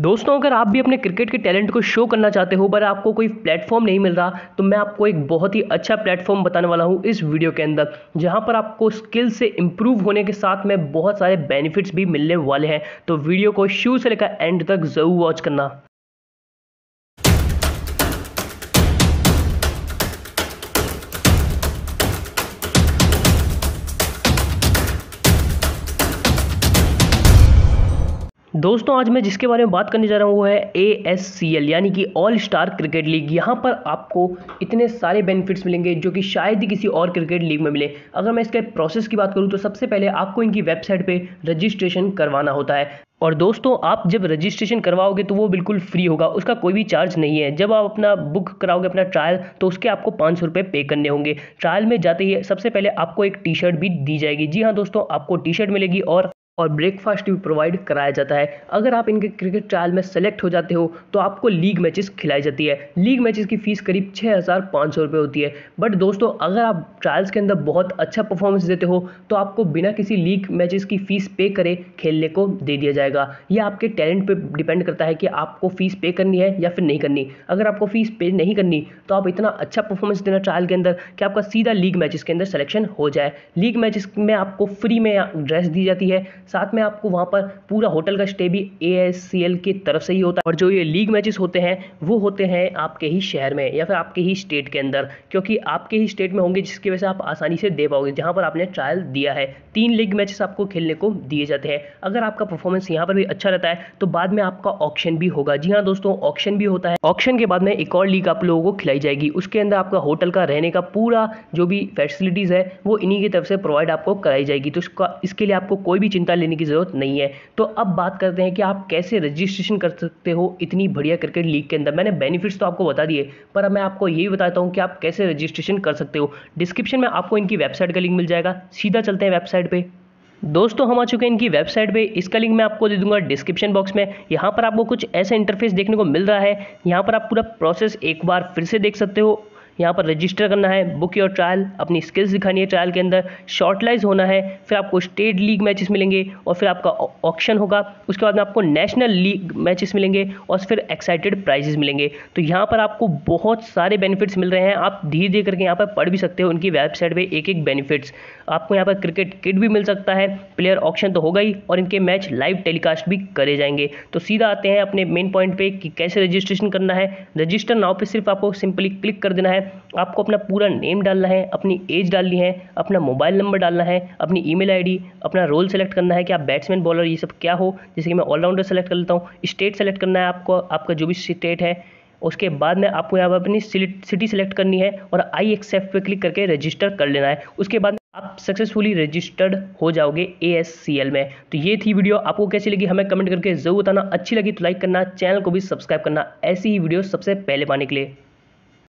दोस्तों अगर आप भी अपने क्रिकेट के टैलेंट को शो करना चाहते हो पर आपको कोई प्लेटफॉर्म नहीं मिल रहा तो मैं आपको एक बहुत ही अच्छा प्लेटफॉर्म बताने वाला हूँ इस वीडियो के अंदर जहाँ पर आपको स्किल से इम्प्रूव होने के साथ में बहुत सारे बेनिफिट्स भी मिलने वाले हैं तो वीडियो को शुरू से लेकर एंड तक ज़रूर वॉच करना दोस्तों आज मैं जिसके बारे में बात करने जा रहा हूँ वो है ए एस सी एल यानी कि ऑल स्टार क्रिकेट लीग यहाँ पर आपको इतने सारे बेनिफिट्स मिलेंगे जो कि शायद ही किसी और क्रिकेट लीग में मिले अगर मैं इसके प्रोसेस की बात करूँ तो सबसे पहले आपको इनकी वेबसाइट पे रजिस्ट्रेशन करवाना होता है और दोस्तों आप जब रजिस्ट्रेशन करवाओगे तो वो बिल्कुल फ्री होगा उसका कोई भी चार्ज नहीं है जब आप अपना बुक कराओगे अपना ट्रायल तो उसके आपको पाँच सौ रुपये पे करने होंगे ट्रायल में जाते ही सबसे पहले आपको एक टी शर्ट भी दी जाएगी जी हाँ दोस्तों आपको टी शर्ट मिलेगी और और ब्रेकफास्ट भी प्रोवाइड कराया जाता है अगर आप इनके क्रिकेट ट्रायल में सेलेक्ट हो जाते हो तो आपको लीग मैचेस खिलाई जाती है लीग मैचेस की फ़ीस करीब छः हज़ार पाँच सौ रुपये होती है बट दोस्तों अगर आप ट्रायल्स के अंदर बहुत अच्छा परफॉर्मेंस देते हो तो आपको बिना किसी लीग मैचेस की फ़ीस पे करे खेलने को दे दिया जाएगा यह आपके टैलेंट पर डिपेंड करता है कि आपको फ़ीस पे करनी है या फिर नहीं करनी अगर आपको फ़ीस पे नहीं करनी तो आप इतना अच्छा परफॉर्मेंस देना ट्रायल के अंदर कि आपका सीधा लीग मैचेस के अंदर सेलेक्शन हो जाए लीग मैचेस में आपको फ्री में ड्रेस दी जाती है साथ में आपको वहाँ पर पूरा होटल का स्टे भी ए की तरफ से ही होता है और जो ये लीग मैचेस होते हैं वो होते हैं आपके ही शहर में या फिर आपके ही स्टेट के अंदर क्योंकि आपके ही स्टेट में होंगे जिसकी वजह से आप आसानी से दे पाओगे जहाँ पर आपने ट्रायल दिया है तीन लीग मैचेस आपको खेलने को दिए जाते हैं अगर आपका परफॉर्मेंस यहाँ पर भी अच्छा रहता है तो बाद में आपका ऑप्शन भी होगा जी हाँ दोस्तों ऑप्शन भी होता है ऑप्शन के बाद में एक और लीग आप लोगों को खिलाई जाएगी उसके अंदर आपका होटल का रहने का पूरा जो भी फैसिलिटीज़ है वो इन्हीं की तरफ से प्रोवाइड आपको कराई जाएगी तो इसका इसके लिए आपको कोई भी चिंता लेने की ज़रूरत नहीं है तो अब बात करते हैं कि आप कैसे रजिस्ट्रेशन कर सकते हो इतनी बढ़िया क्रिकेट लीग के अंदर मैंने बेनिफिट्स तो आपको बता दिए पर मैं आपको ये भी बताता हूँ कि आप कैसे रजिस्ट्रेशन कर सकते हो डिस्क्रिप्शन में आपको इनकी वेबसाइट का लिंक मिल जाएगा सीधा चलते हैं वेबसाइट पर दोस्तों हम आ चुके हैं इनकी वेबसाइट पे इसका लिंक मैं आपको दे दूंगा डिस्क्रिप्शन बॉक्स में यहाँ पर आपको कुछ ऐसा इंटरफेस देखने को मिल रहा है यहाँ पर आप पूरा प्रोसेस एक बार फिर से देख सकते हो यहाँ पर रजिस्टर करना है बुक योर ट्रायल अपनी स्किल्स दिखानी है ट्रायल के अंदर शॉर्टलाइज होना है फिर आपको स्टेट लीग मैचेस मिलेंगे और फिर आपका ऑप्शन होगा उसके बाद में आपको नेशनल लीग मैचेस मिलेंगे और फिर एक्साइटेड प्राइजेस मिलेंगे तो यहाँ पर आपको बहुत सारे बेनिफिट्स मिल रहे हैं आप धीरे धीरे करके यहाँ पर पढ़ भी सकते हो उनकी वेबसाइट पर एक एक बेनिफिट्स आपको यहाँ पर क्रिकेट किट भी मिल सकता है प्लेयर ऑप्शन तो होगा ही और इनके मैच लाइव टेलीकास्ट भी करे जाएंगे तो सीधा आते हैं अपने मेन पॉइंट पर कि कैसे रजिस्ट्रेशन करना है रजिस्टर नाव पर सिर्फ आपको सिंपली क्लिक कर देना है आपको अपना पूरा नेम डालना है अपनी एज डालनी है अपना मोबाइल नंबर डालना है अपनी ईमेल आईडी अपना रोल सेलेक्ट करना है कि आप बैट्समैन बॉलर ये सब क्या हो जैसे कि मैं ऑलराउंडर सेलेक्ट कर लेता हूँ स्टेट सेलेक्ट करना है आपको आपका जो भी स्टेट है उसके बाद में आपको यहाँ पर अपनी सिटी सेलेक्ट करनी है और आई एक्सेप्ट पे क्लिक करके रजिस्टर कर लेना है उसके बाद आप सक्सेसफुली रजिस्टर्ड हो जाओगे ए में तो ये थी वीडियो आपको कैसी लगी हमें कमेंट करके जरूर बताना अच्छी लगी तो लाइक करना चैनल को भी सब्सक्राइब करना ऐसी ही वीडियो सबसे पहले पाने के लिए